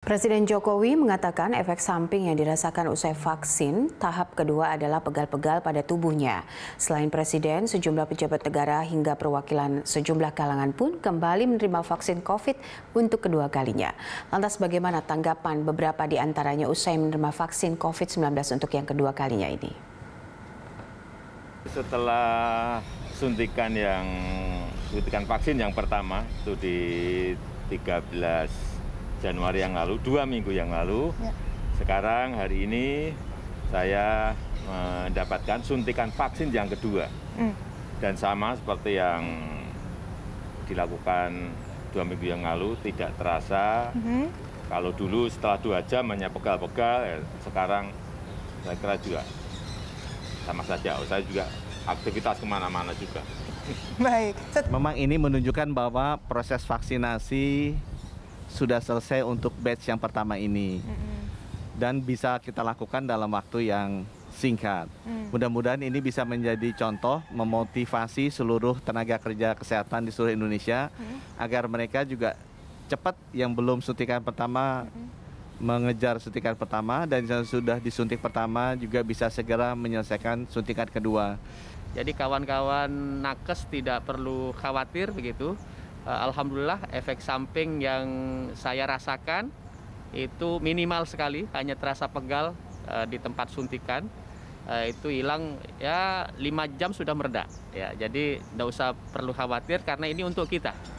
Presiden Jokowi mengatakan efek samping yang dirasakan usai vaksin tahap kedua adalah pegal-pegal pada tubuhnya. Selain presiden, sejumlah pejabat negara hingga perwakilan sejumlah kalangan pun kembali menerima vaksin COVID untuk kedua kalinya. Lantas bagaimana tanggapan beberapa di antaranya usai menerima vaksin COVID-19 untuk yang kedua kalinya ini? Setelah suntikan yang suntikan vaksin yang pertama itu di 13 Januari yang lalu, dua minggu yang lalu. Ya. Sekarang hari ini saya mendapatkan suntikan vaksin yang kedua. Hmm. Dan sama seperti yang dilakukan dua minggu yang lalu, tidak terasa. Hmm. Kalau dulu setelah dua jam hanya pegal-pegal, ya sekarang saya kira juga sama saja. Oh, saya juga aktivitas kemana-mana juga. Baik. Memang ini menunjukkan bahwa proses vaksinasi sudah selesai untuk batch yang pertama ini. Dan bisa kita lakukan dalam waktu yang singkat. Mm. Mudah-mudahan ini bisa menjadi contoh memotivasi seluruh tenaga kerja kesehatan di seluruh Indonesia mm. agar mereka juga cepat yang belum suntikan pertama mengejar suntikan pertama dan yang sudah disuntik pertama juga bisa segera menyelesaikan suntikan kedua. Jadi kawan-kawan nakes tidak perlu khawatir begitu Eh, alhamdulillah efek samping yang saya rasakan itu minimal sekali, hanya terasa pegal eh, di tempat suntikan. Eh, itu hilang ya 5 jam sudah mereda. Ya, jadi tidak usah perlu khawatir karena ini untuk kita.